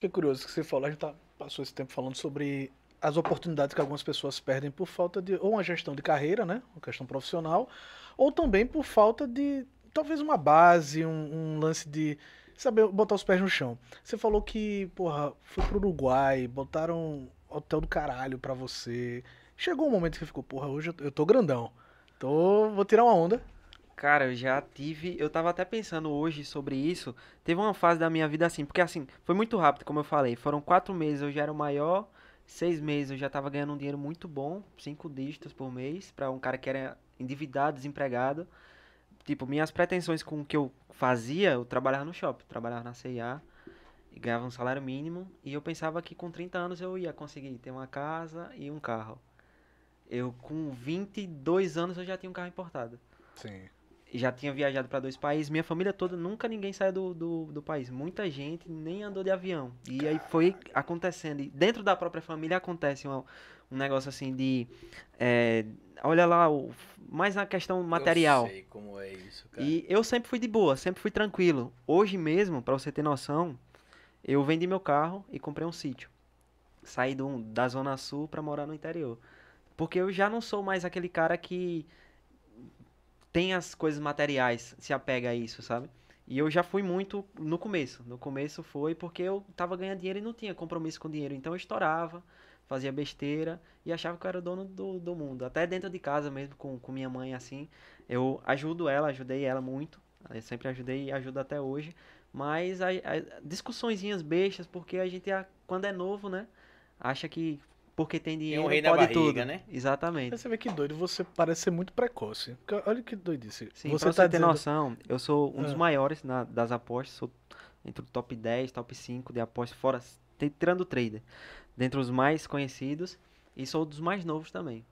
Que curioso que você falou, a gente tá, passou esse tempo falando sobre as oportunidades que algumas pessoas perdem por falta de ou uma gestão de carreira, né, uma questão profissional, ou também por falta de talvez uma base, um, um lance de saber botar os pés no chão. Você falou que, porra, foi pro Uruguai, botaram hotel do caralho pra você. Chegou um momento que ficou, porra, hoje eu tô grandão. Tô, vou tirar uma onda, Cara, eu já tive. Eu tava até pensando hoje sobre isso. Teve uma fase da minha vida assim, porque assim, foi muito rápido, como eu falei. Foram quatro meses, eu já era o maior. Seis meses eu já tava ganhando um dinheiro muito bom, cinco dígitos por mês, para um cara que era endividado, desempregado. Tipo, minhas pretensões com o que eu fazia, eu trabalhava no shopping, trabalhava na CIA ganhava um salário mínimo e eu pensava que com 30 anos eu ia conseguir ter uma casa e um carro. Eu com 22 anos eu já tinha um carro importado. Sim já tinha viajado para dois países. Minha família toda, nunca ninguém saiu do, do, do, país. Muita gente nem andou de avião. E aí foi acontecendo. E dentro da própria família acontece um, um negócio assim de. É, olha lá, mais na questão material. Eu sei como é isso, cara. E eu sempre fui de boa, sempre fui tranquilo. Hoje mesmo, para você ter noção, eu vendi meu carro e comprei um sítio. Saí do, da Zona Sul para morar no interior. Porque eu já não sou mais aquele cara que tem as coisas materiais, se apega a isso, sabe? E eu já fui muito no começo. No começo foi porque eu tava ganhando dinheiro e não tinha compromisso com dinheiro. Então eu estourava, fazia besteira e achava que eu era dono do, do mundo. Até dentro de casa mesmo, com, com minha mãe, assim. Eu ajudo ela, ajudei ela muito. Eu sempre ajudei e ajudo até hoje. Mas discussõezinhas bestas, porque a gente, quando é novo, né? Acha que porque tem dinheiro, tem um rei pode barriga, tudo. né? Exatamente. Você vê que doido, você parece ser muito precoce. Olha que doidice. Sim, você pra tá ter dizendo... noção, eu sou um dos ah. maiores na, das apostas, sou entre o top 10, top 5 de apostas, fora, tirando o trader. Dentre os mais conhecidos, e sou dos mais novos também.